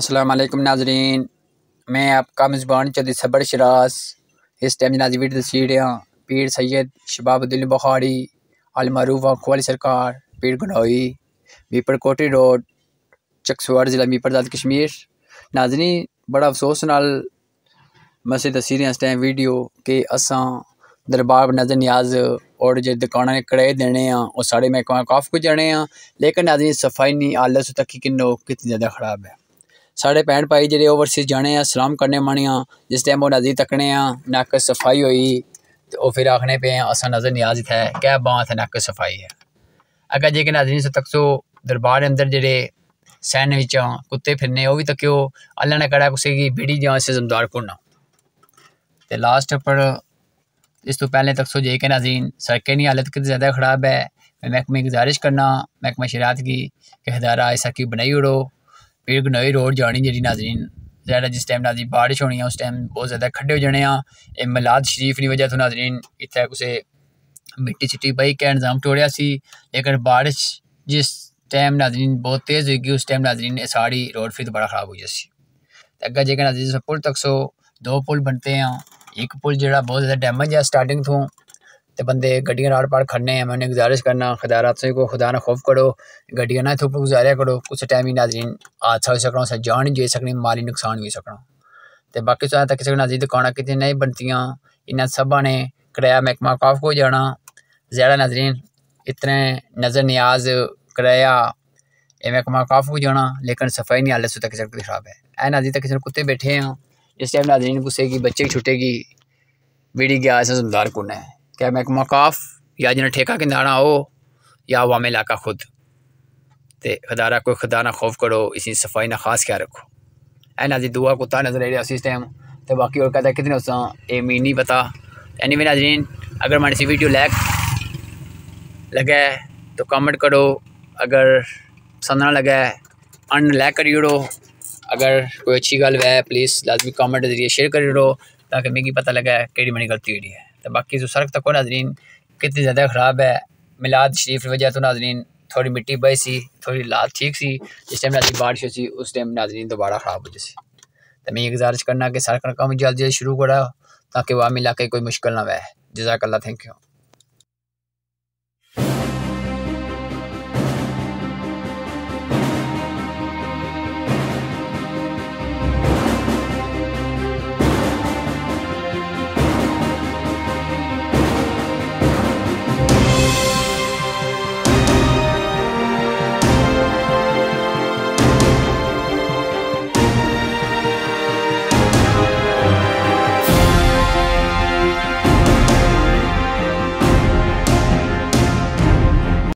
असलम नाजरीन मैं आपका मेज़बान चौधरी सबर शराज इस टाइम जनाजी वीडियो दसी हाँ पीर सैयद शबाबुद्दीन बुखारी अलमरूफ आंखों वाली सरकार पीर गंडोई बीपर कोटी रोड चकसवाड़ ज़िला बीपर दाद कश्मीर नाजरीन बड़ा अफसोस नाल दसी रहा इस टाइम वीडियो कि असा दरबार नजर न्याज और जो दुकाना ने कड़े देने हाँ और साढ़े महकमा काफ कुछ जाने लेकिन नाजरीन सफाई नहीं आलस तक किन्नो कितनी ज़्यादा ख़राब है साढ़े भैन भाई जेह्ड़े ओवरसीज जाने आं सलाम करने माने आं जिस टाइम वो नजर तकने नक सफाई हुई तो फिर आखने पे असा नजर नहीं नियाज इत्थै कै बात है नक सफाई है अगर जे नजर नहीं तकसो दरबार अंदर जेह्ड़े सैन बिच्चा कुत्ते फिरने वह भी तक्केओ अल्लाह ने कड़ा कुछ की बीड़ी जां जमदार घुड़ना तो लास्ट पर इस तो पहले तक सो जे के नाजीन सड़कें की हालत कितनी ज़्यादा ख़राब है मैं महकमे की गुजारिश करना महकमा शरात की कि हदारा ऐसा की बनाई उड़ो एक नई रोड जानी जी नाजरीन ज़्यादा जिस टाइम नाजरीन बारिश होनी है उस टाइम बहुत ज़्यादा खड्डे हो जाने ये मिलाद शरीफ की वजह तो नाजरीन इतने कुछ मिट्टी छिट्टी पाई के इंतजाम तोड़िया लेकिन बारिश जिस टाइम नाजरीन बहुत तेज़ हुई उस टाइम नाजरीन साड़ी रोड फिर बड़ा ख़राब हो जाए अगर जगह नाजरीन पुल तक सो दो पुल बनते हैं एक पुल जो बहुत ज़्यादा डैमेज है स्टार्टिंग तो ते बंदे गड्डियां राड़ पाड़ खड़ने हैं मैं उन्हें गुजारिश करना खुदा रातों को खुदा ना खौफ करो गड्डिया ना इत्थै गुजारिया करो कुसै टाइम ही नाजरीन हादसा हो सकना उसदा जान नहीं जाई सकनी माली नुकसान भी हो सकना तो बाकी तुसें तक सकना जी दुकान कितनी नहीं बनतियां इन्हें सबा ने किराया महकमा काफ को जाना ज़्यादा नाजरीन इतने नज़र न्याज किराया ये महकमा काफ को जाना लेकिन सफाई नहीं हालत तक सकती खराब है ए नाजी तक कुत्ते बैठे हैं इस टाइम नाजरीन गुस्से की बच्चे की छुट्टे की बीड़ी गया समझदार कौन है કે મેક મકફ يا જને ઠેકા કે નાણા ઓ يا આવા મેલાકા ખુદ તે ખદારા કોઈ ખદाना خوف કરો ઇસી સફાઈ ના ખાસ કે રાખો એ નાજી દુઆ કો તા નજર રે ઓ સિસ્ટેમ તે બાકી ઓલ કહેતા કિતને હોસા એ મીની બતા એનીવે નાઝરીન અગર માનેસી વિડિયો લાઈક લગા તો કમેન્ટ કરો અગર પસંદ ના લગા અનલાઈક કરી દો અગર કોઈ اچھی ગલ વે પ્લીઝ لازમી કમેન્ટ કે થરી શેર કરી દો તાકે મેગી પતા લગા કેડી મેની ગલતી વેલી तो बाकी जो सड़क तक नाजरीन कितनी ज़्यादा ख़राब है मिलाद शरीफ की वजह तो नाजरीन थोड़ी मिट्टी बही सी थोड़ी लाद ठीक सी जिस टाइम नाजरी बारिश हुई उस टाइम नाजरीन दोबारा ख़राब हो जैसी तो मैं ये गुजारिश करना कि सड़क का काम जल्द जल्द शुरू करा ताकि वामी इलाके कोई मुश्किल ना वह जजाकल्ला थैंक यू